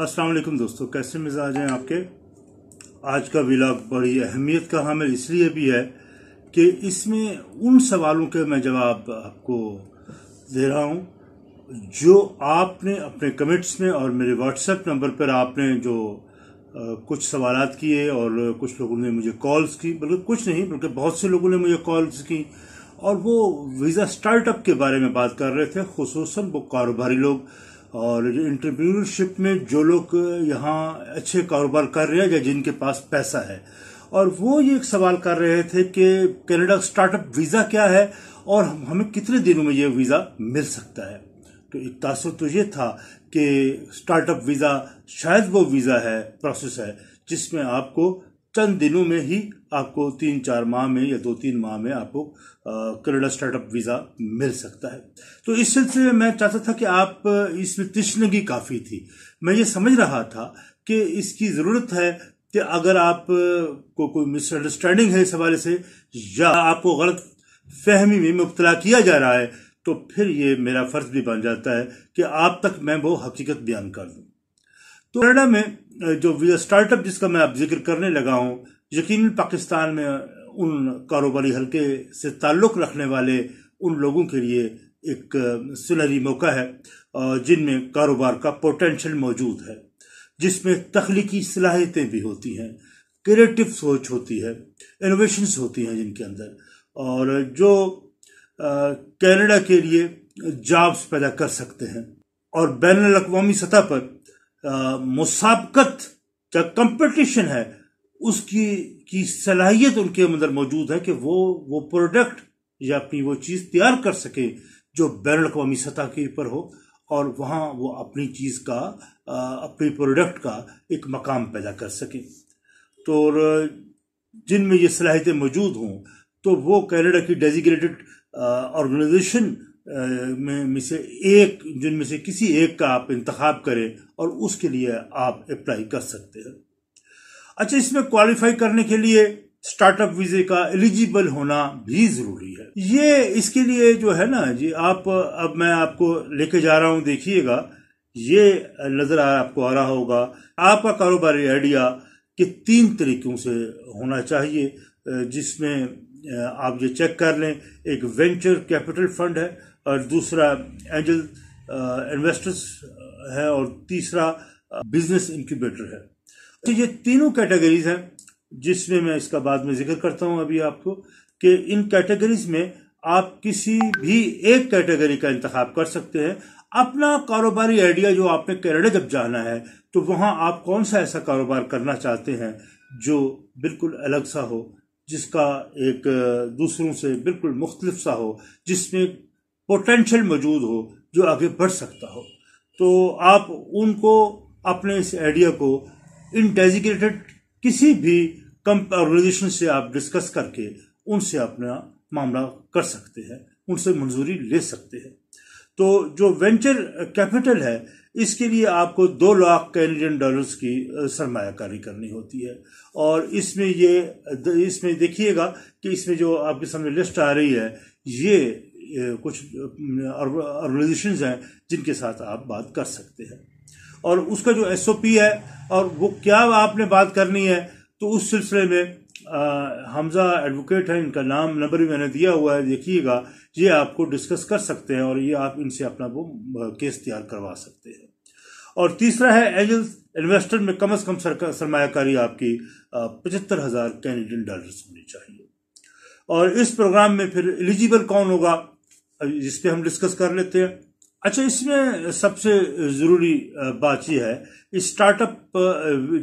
अस्सलाम वालेकुम दोस्तों कैसे मिजाज हैं आपके आज का विलाग बड़ी अहमियत का हामिल इसलिए भी है कि इसमें उन सवालों के मैं जवाब आपको दे रहा हूँ जो आपने अपने कमेंट्स में और मेरे व्हाट्सएप नंबर पर आपने जो कुछ सवाल किए और कुछ लोगों ने मुझे कॉल्स की बल्कि कुछ नहीं बल्कि बहुत से लोगों ने मुझे कॉल्स की और वो वीज़ा स्टार्टअप के बारे में बात कर रहे थे खसूस वो कारोबारी लोग और इंटरप्रीनरशिप में जो लोग यहाँ अच्छे कारोबार कर रहे हैं या जिनके पास पैसा है और वो ये एक सवाल कर रहे थे कि कनाडा स्टार्टअप वीज़ा क्या है और हमें कितने दिनों में ये वीज़ा मिल सकता है तो एक तासर तो ये था कि स्टार्टअप वीज़ा शायद वो वीज़ा है प्रोसेस है जिसमें आपको चंद दिनों में ही आपको तीन चार माह में या दो तीन माह में आपको कनाडा स्टार्टअप वीज़ा मिल सकता है तो इस सिलसिले में मैं चाहता था कि आप इसमें तृष्णगी काफ़ी थी मैं ये समझ रहा था कि इसकी ज़रूरत है कि अगर आप को कोई मिसअंडरस्टैंडिंग है इस हवाले से या आपको गलत फहमी में मुबतला किया जा रहा है तो फिर ये मेरा फर्ज भी बन जाता है कि आप तक मैं वो हकीकत बयान कर दूँ तो कनाडा में जो स्टार्टअप जिसका मैं अब जिक्र करने लगा हूँ यकीन पाकिस्तान में उन कारोबारी हलके से ताल्लुक़ रखने वाले उन लोगों के लिए एक सुनहरी मौका है जिनमें कारोबार का पोटेंशल मौजूद है जिसमें तख्लीकी सलाहियतें भी होती हैं क्रिएटिव सोच होती है इनोवेशंस होती हैं जिनके अंदर और जो कनाडा के लिए जॉब्स पैदा कर सकते हैं और बैन अवी सतह पर मुसाबकत या कंपटीशन है उसकी की सलाहियत उनके अंदर मौजूद है कि वो वो प्रोडक्ट या अपनी वो चीज़ तैयार कर सके जो बैन अवी सतह के ऊपर हो और वहाँ वो अपनी चीज़ का अपने प्रोडक्ट का एक मकाम पैदा कर सके तो जिनमें ये सलाहियतें मौजूद हों तो वो कैनेडा की डेजिग्रेटेड ऑर्गेनाइजेशन में से एक जिनमें से किसी एक का आप इंतखब करें और उसके लिए आप अप्लाई कर सकते हैं अच्छा इसमें क्वालिफाई करने के लिए स्टार्टअप वीजे का एलिजिबल होना भी जरूरी है ये इसके लिए जो है ना जी आप अब मैं आपको लेके जा रहा हूं देखिएगा ये नजर आ आपको आ रहा होगा आपका कारोबारी आइडिया के तीन तरीकों से होना चाहिए जिसमें आप ये चेक कर लें एक वेंचर कैपिटल फंड है और दूसरा एंजल इन्वेस्टर्स है और तीसरा बिजनेस इंक्यूबेटर है तो ये तीनों कैटेगरीज हैं जिसमें मैं इसका बाद में जिक्र करता हूं अभी आपको कि इन कैटेगरीज में आप किसी भी एक कैटेगरी का इंतख्या कर सकते हैं अपना कारोबारी आइडिया जो आपने कैनेडा जब जाना है तो वहां आप कौन सा ऐसा कारोबार करना चाहते हैं जो बिल्कुल अलग सा हो जिसका एक दूसरों से बिल्कुल मुख्तलिफ सा हो जिसमें पोटेंशल मौजूद हो जो आगे बढ़ सकता हो तो आप उनको अपने इस आइडिया को इन डेजिग्नेटेड किसी भी ऑर्गेनाइजेशन से आप डिस्कस करके उनसे अपना मामला कर सकते हैं उनसे मंजूरी ले सकते हैं तो जो वेंचर कैपिटल है इसके लिए आपको दो लाख कैनेडियन डॉलर्स की सरमाकारी करनी होती है और इसमें ये इसमें देखिएगा कि इसमें जो आपके सामने लिस्ट आ रही है ये कुछ ऑर्गेनाइजेशन हैं जिनके साथ आप बात कर सकते हैं और उसका जो एसओपी है और वो क्या आपने बात करनी है तो उस सिलसिले में हमज़ा एडवोकेट है इनका नाम नंबर भी मैंने दिया हुआ है देखिएगा ये आपको डिस्कस कर सकते हैं और ये आप इनसे अपना वो केस तैयार करवा सकते हैं और तीसरा है एजेंस इन्वेस्टर में कम से कम सरमाकारी आपकी पचहत्तर हज़ार कैनेडियन डॉलर्स होनी चाहिए और इस प्रोग्राम में फिर एलिजिबल कौन होगा जिस पे हम डिस्कस कर लेते हैं अच्छा इसमें सबसे जरूरी बात यह है स्टार्टअप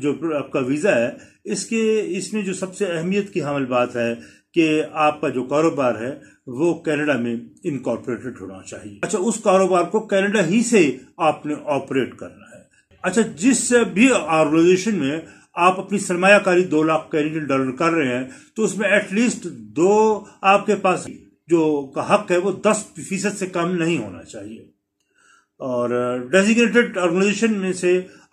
जो आपका वीजा है इसके इसमें जो सबसे अहमियत की हमल बात है कि आपका जो कारोबार है वो कनाडा में इनकॉर्पोरेटेड होना चाहिए अच्छा उस कारोबार को कनाडा ही से आपने ऑपरेट करना है अच्छा जिस भी ऑर्गेनाइजेशन में आप अपनी सरमायाकारी दो लाख कैनेडियन डॉलर कर रहे हैं तो उसमें एटलीस्ट दो आपके पास जो का हक है वो दस फीसद से कम नहीं होना चाहिए और डेजिग्नेटेड ऑर्गेनाइजेशन में से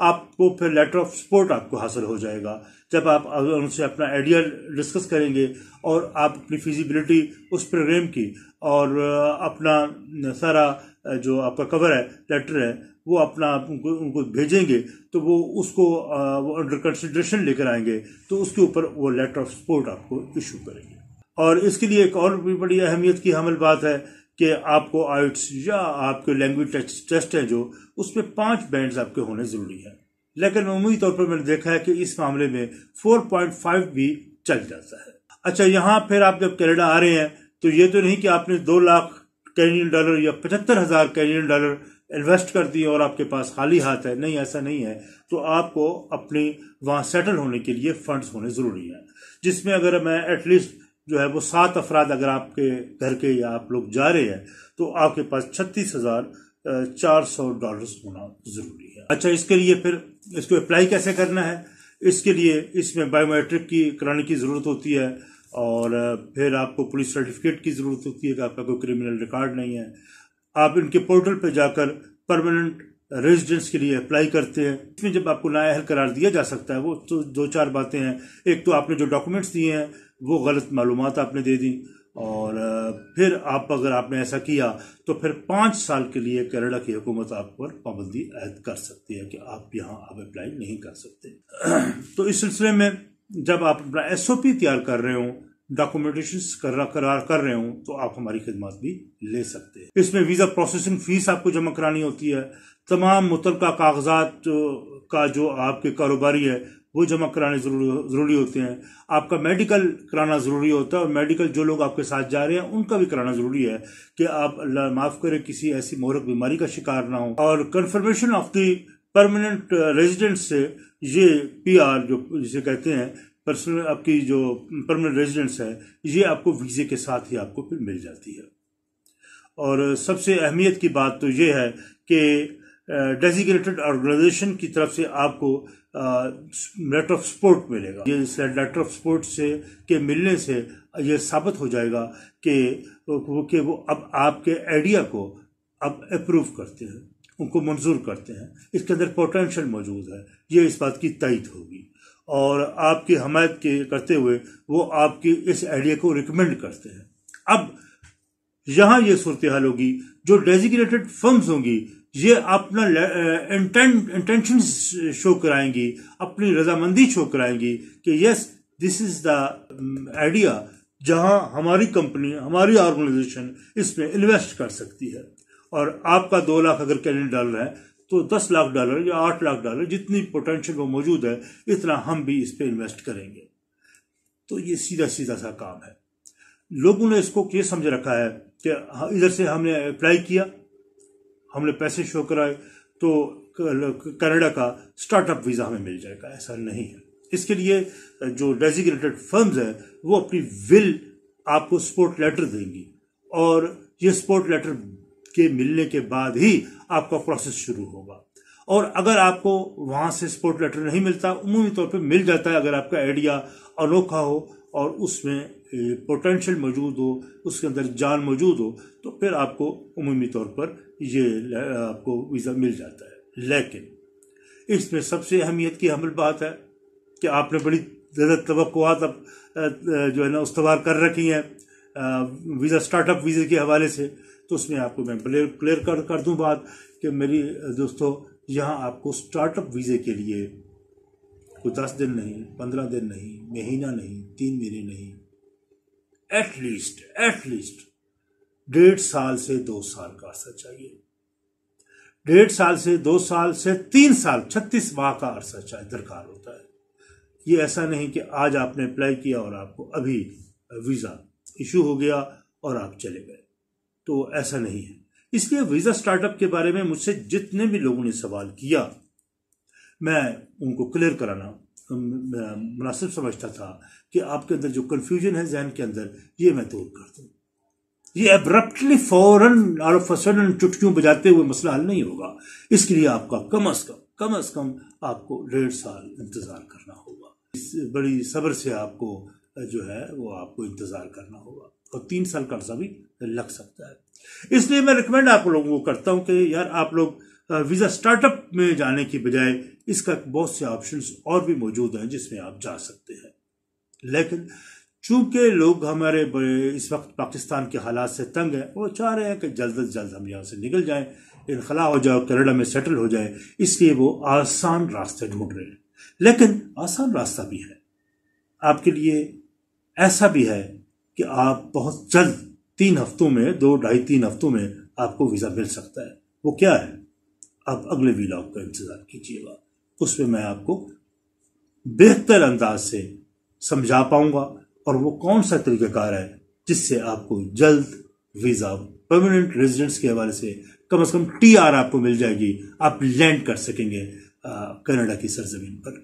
आपको फिर लेटर ऑफ सपोर्ट आपको हासिल हो जाएगा जब आप उनसे अपना आइडिया डिस्कस करेंगे और आप अपनी फिजिबिलिटी उस प्रोग्राम की और अपना सारा जो आपका कवर है लेटर है वो अपना आप उनको उनको भेजेंगे तो वो उसको अंडर कंसिड्रेशन लेकर आएंगे तो उसके ऊपर वो लेटर ऑफ सपोर्ट आपको इशू करेंगे और इसके लिए एक और भी बड़ी अहमियत की हमल बात है कि आपको आइट्स या आपके लैंग्वेज टेस्ट है जो उसमें पांच बैंड आपके होने ज़रूरी है लेकिन अमूमी तौर पर मैंने देखा है कि इस मामले में 4.5 भी चल जाता है अच्छा यहाँ फिर आप जब कनाडा आ रहे हैं तो ये तो नहीं कि आपने दो लाख कैनियन डॉलर या पचहत्तर हज़ार कैनियन डॉलर इन्वेस्ट कर दिए और आपके पास खाली हाथ है नहीं ऐसा नहीं है तो आपको अपने वहाँ सेटल होने के लिए फंड्स होने ज़रूरी हैं जिसमें अगर मैं एटलीस्ट जो है वो सात अफराद अगर आपके घर के या आप लोग जा रहे हैं तो आपके पास छत्तीस हज़ार चार सौ डॉलर होना ज़रूरी है अच्छा इसके लिए फिर इसको अप्लाई कैसे करना है इसके लिए इसमें बायोमेट्रिक की कराने की ज़रूरत होती है और फिर आपको पुलिस सर्टिफिकेट की ज़रूरत होती है कि आपका कोई क्रिमिनल रिकॉर्ड नहीं है आप इनके पोर्टल पर जाकर परमानेंट रेजिडेंस के लिए अप्लाई करते हैं इसमें जब आपको नया अहल करार दिया जा सकता है वो तो दो चार बातें हैं एक तो आपने जो डॉक्यूमेंट्स दिए हैं वो गलत मालूम आपने दे दी और फिर आप अगर आपने ऐसा किया तो फिर पाँच साल के लिए कनाडा की हुकूमत आप पर पाबंदी आयद कर सकती है कि आप यहाँ आप अप्लाई नहीं कर सकते तो इस सिलसिले में जब आप अपना एस ओ पी तैयार कर रहे हो डॉक्यूमेंटेशन करार कर, रहे हो तो आप हमारी खिदमत भी ले सकते हैं इसमें वीज़ा प्रोसेसिंग फीस आपको जमा करानी होती है तमाम मुतल कागजात का जो आपके कारोबारी है वो जमा कराने जरूरी होते हैं आपका मेडिकल कराना ज़रूरी होता है और मेडिकल जो लोग आपके साथ जा रहे हैं उनका भी कराना ज़रूरी है कि आप माफ़ करें किसी ऐसी मोहरक बीमारी का शिकार ना हो और confirmation of the permanent resident से ये आर जो जिसे कहते हैं पर्सनल आपकी जो परमानेंट रेजिडेंस है ये आपको वीज़े के साथ ही आपको फिर मिल जाती है और सबसे अहमियत की बात तो ये है कि डेजिग्नेटेड uh, ऑर्गेनाइजेशन की तरफ से आपको लेटर ऑफ सपोर्ट मिलेगा ये इस लेटर ऑफ सपोर्ट से के मिलने से ये साबित हो जाएगा कि कि वो अब आपके आइडिया को अब अप्रूव करते हैं उनको मंजूर करते हैं इसके अंदर पोटेंशियल मौजूद है ये इस बात की तइद होगी और आपकी हमायत के करते हुए वो आपकी इस आइडिया को रिकमेंड करते हैं अब यहाँ ये सूरत हाल होगी जो डेजिग्नेटेड फर्म्स होंगी ये अपना इंटेंशन शो कराएंगी अपनी रजामंदी शो कराएंगी कि yes this is the idea जहां हमारी कंपनी हमारी ऑर्गेनाइजेशन इसमें इन्वेस्ट कर सकती है और आपका दो लाख अगर कैलेंडर डॉलर है तो दस लाख डॉलर या आठ लाख डॉलर जितनी पोटेंशियल वो मौजूद है इतना हम भी इस पर इन्वेस्ट करेंगे तो ये सीधा सीधा सा काम है लोगों ने इसको ये समझ रखा है कि हाँ, इधर से हमने अप्लाई किया हमने पैसे शो कराए तो कनाडा का स्टार्टअप वीज़ा हमें मिल जाएगा ऐसा नहीं है इसके लिए जो डेजिग्नेटेड फर्म्स हैं वो अपनी विल आपको सपोर्ट लेटर देंगी और ये सपोर्ट लेटर के मिलने के बाद ही आपका प्रोसेस शुरू होगा और अगर आपको वहाँ से सपोर्ट लेटर नहीं मिलता उमूमी तौर पे मिल जाता है अगर आपका आइडिया अनोखा हो और उसमें पोटेंशल मौजूद हो उसके अंदर जान मौजूद हो तो फिर आपको अमूमी तौर पर ये आपको वीज़ा मिल जाता है लेकिन इसमें सबसे अहमियत की हमल बात है कि आपने बड़ी ज़्यादा तवक़ात अब जो है ना उसवार कर रखी हैं वीज़ा स्टार्टअप वीज़े के हवाले से तो उसमें आपको मैं क्लियर कर कर दूँ बात कि मेरी दोस्तों यहाँ आपको स्टार्टअप वीज़े के लिए कोई दस दिन नहीं पंद्रह दिन नहीं महीना नहीं तीन महीने नहीं एटलीस्ट एटलीस्ट डेढ़ साल से दो साल का अरसा चाहिए डेढ़ साल से दो साल से तीन साल छत्तीस माह का अरसा चाहिए दरकार होता है ये ऐसा नहीं कि आज आपने अप्लाई किया और आपको अभी वीज़ा इशू हो गया और आप चले गए तो ऐसा नहीं है इसलिए वीज़ा स्टार्टअप के बारे में मुझसे जितने भी लोगों ने सवाल किया मैं उनको क्लियर कराना मुनासिब समझता था कि आपके अंदर जो कन्फ्यूजन है जहन के अंदर ये मैं दूर कर दूँ ये एब्रप्टली फौरन और फसन चुटकियों बजाते हुए मसला हल नहीं होगा इसके लिए आपका कम अज कम कम अज कम आपको डेढ़ साल इंतज़ार करना होगा इस बड़ी सब्र से आपको जो है वो आपको इंतज़ार करना होगा और तीन साल का अर्जा भी लग सकता है इसलिए मैं रिकमेंड आप लोगों को करता हूँ कि यार आप लोग वीज़ा स्टार्टअप में जाने की बजाय इसका बहुत से ऑप्शन और भी मौजूद हैं जिसमें आप जा सकते हैं लेकिन चूंकि लोग हमारे इस वक्त पाकिस्तान के हालात से तंग हैं वो चाह रहे हैं कि जल्द अज जल्द हम यहाँ से निकल जाएं इनखला हो जाओ कनाडा में सेटल हो जाए इसलिए वो आसान रास्ते ढूंढ रहे हैं लेकिन आसान रास्ता भी है आपके लिए ऐसा भी है कि आप बहुत जल्द तीन हफ्तों में दो ढाई तीन हफ्तों में आपको वीज़ा मिल सकता है वो क्या है आप अगले वीलॉग का इंतज़ार कीजिएगा उसमें मैं आपको बेहतर अंदाज से समझा पाऊंगा और वो कौन सा तरीक़ाकार है जिससे आपको जल्द वीज़ा परमानेंट रेजिडेंस के हवाले से कम अज़ कम टी आर आपको मिल जाएगी आप लैंड कर सकेंगे कनाडा की सरजमीन पर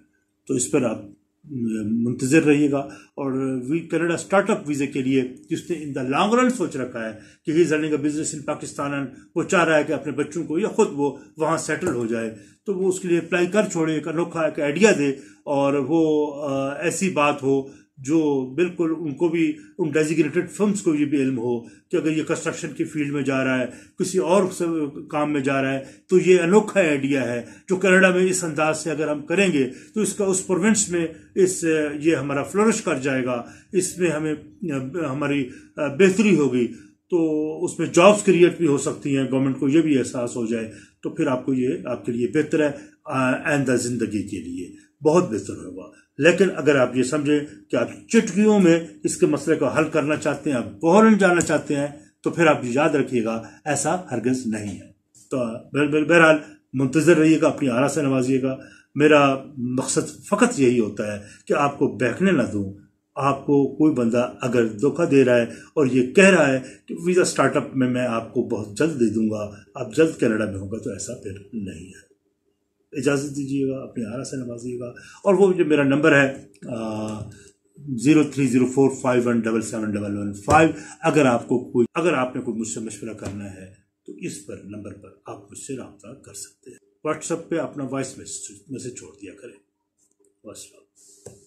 तो इस पर आप मुंतजर रहिएगा और वी कनाडा स्टार्टअप वीज़े के लिए जिसने इन द लॉन्ग रन सोच रखा है कि he running business in Pakistan वो चाह रहा है कि अपने बच्चों को या खुद वो वहाँ सेटल हो जाए तो वो उसके लिए अप्लाई कर छोड़े एक अनोखा एक आइडिया दे और वो आ, ऐसी बात हो जो बिल्कुल उनको भी उन डेजिग्नेटेड फर्म्स को ये भी इल्म हो कि अगर ये कंस्ट्रक्शन की फील्ड में जा रहा है किसी और काम में जा रहा है तो ये अनोखा आइडिया है जो कनाडा में इस अंदाज से अगर हम करेंगे तो इसका उस प्रोविंस में इस ये हमारा फ्लोरिश कर जाएगा इसमें हमें हमारी बेहतरी होगी तो उसमें जॉब्स क्रिएट भी हो सकती हैं गवर्नमेंट को ये भी एहसास हो जाए तो फिर आपको ये आपके लिए बेहतर है आइंदा ज़िंदगी के लिए बहुत बेहतर होगा लेकिन अगर आप ये समझें कि आप चुटकियों में इसके मसले को हल करना चाहते हैं आप बहरन जाना चाहते हैं तो फिर आप याद रखिएगा ऐसा हरगज नहीं है तो बहरहाल मुंतज़र रहिएगा अपनी आरा से नवाजिएगा मेरा मकसद फ़कत यही होता है कि आपको बहकने ना दूँ आपको कोई बंदा अगर धोखा दे रहा है और ये कह रहा है कि वीज़ा स्टार्टअप में मैं आपको बहुत जल्द दे दूंगा आप जल्द कनाडा में होगा तो ऐसा फिर नहीं है इजाज़त दीजिएगा अपने आरा से नवाजिएगा और वो जो मेरा नंबर है zero three zero four five one double seven double one five अगर आपको कोई अगर आपने कोई मुझसे मशवरा करना है तो इस पर नंबर पर आप मुझसे रबता कर सकते हैं व्हाट्सएप पे अपना वॉइस मैसेज मैसेज छोड़ दिया करें वास्ता